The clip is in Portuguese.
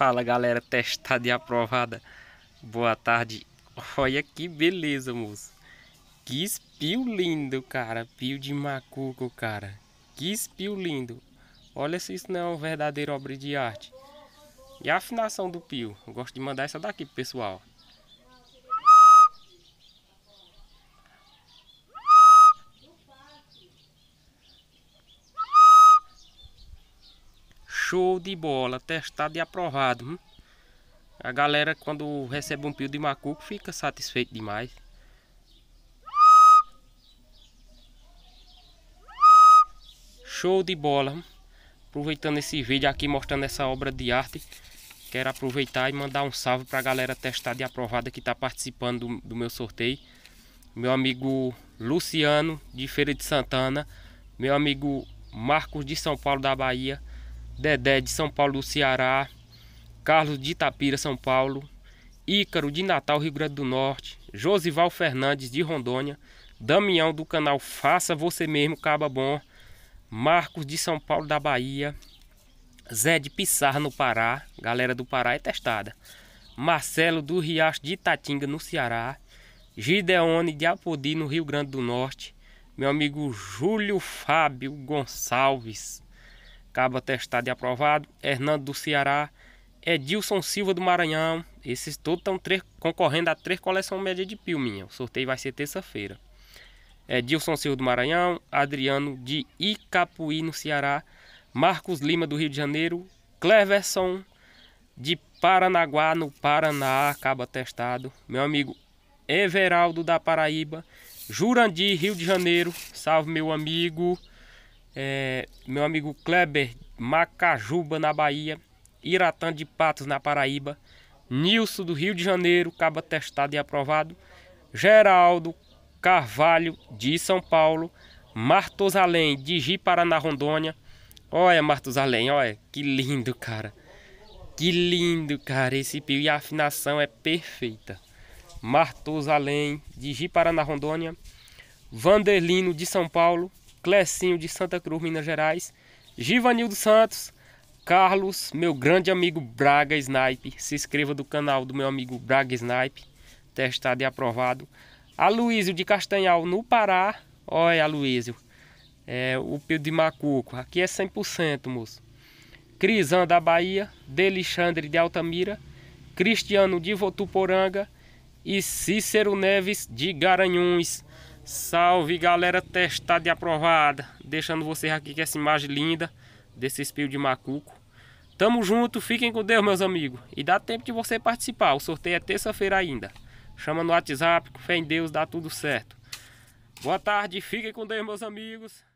Fala galera testada e aprovada Boa tarde Olha que beleza moço Que espio lindo cara Pio de macuco cara Que espio lindo Olha se isso não é uma verdadeira obra de arte E a afinação do pio Eu gosto de mandar essa daqui pro pessoal Show de bola, testado e aprovado. Hum? A galera quando recebe um pio de macuco fica satisfeito demais. Show de bola. Hum? Aproveitando esse vídeo aqui mostrando essa obra de arte. Quero aproveitar e mandar um salve para a galera testada e aprovada que está participando do, do meu sorteio. Meu amigo Luciano, de Feira de Santana. Meu amigo Marcos de São Paulo da Bahia Dedé de São Paulo do Ceará, Carlos de Itapira, São Paulo, Ícaro de Natal, Rio Grande do Norte, Josival Fernandes de Rondônia, Damião do canal Faça Você Mesmo Caba Bom, Marcos de São Paulo da Bahia, Zé de Pissarra no Pará, galera do Pará é testada, Marcelo do Riacho de Itatinga no Ceará, Gideone de Apodi no Rio Grande do Norte, meu amigo Júlio Fábio Gonçalves Cabo testado e aprovado. Hernando do Ceará. Edilson Silva do Maranhão. Esses todos estão concorrendo a três coleções média de pio minha. O sorteio vai ser terça-feira. Edilson Silva do Maranhão. Adriano de Icapuí no Ceará. Marcos Lima do Rio de Janeiro. Cleverson de Paranaguá no Paraná. Cabo testado. Meu amigo Everaldo da Paraíba. Jurandir, Rio de Janeiro. Salve meu amigo é, meu amigo Kleber, Macajuba, na Bahia, Iratã de Patos, na Paraíba, Nilson, do Rio de Janeiro, caba testado e aprovado, Geraldo Carvalho, de São Paulo, Martosalém, de jiparaná Paraná, Rondônia. Olha, Martosalém, olha, que lindo, cara. Que lindo, cara, esse pio. E a afinação é perfeita. Martosalém, de jiparaná Paraná, Rondônia. Vanderlino, de São Paulo. Clecinho de Santa Cruz, Minas Gerais, Givanildo Santos, Carlos, meu grande amigo Braga Snipe. Se inscreva do canal do meu amigo Braga Snipe, testado e aprovado. Aloísio de Castanhal, no Pará. Olha, Aloísio, é, o Pio de Macuco, aqui é 100%, moço. Crisan da Bahia, Delixandre de Altamira, Cristiano de Votuporanga e Cícero Neves de Garanhuns. Salve galera testada e aprovada, deixando vocês aqui com essa imagem linda desse espelho de macuco. Tamo junto, fiquem com Deus meus amigos e dá tempo de você participar, o sorteio é terça-feira ainda. Chama no WhatsApp, fé em Deus, dá tudo certo. Boa tarde, fiquem com Deus meus amigos.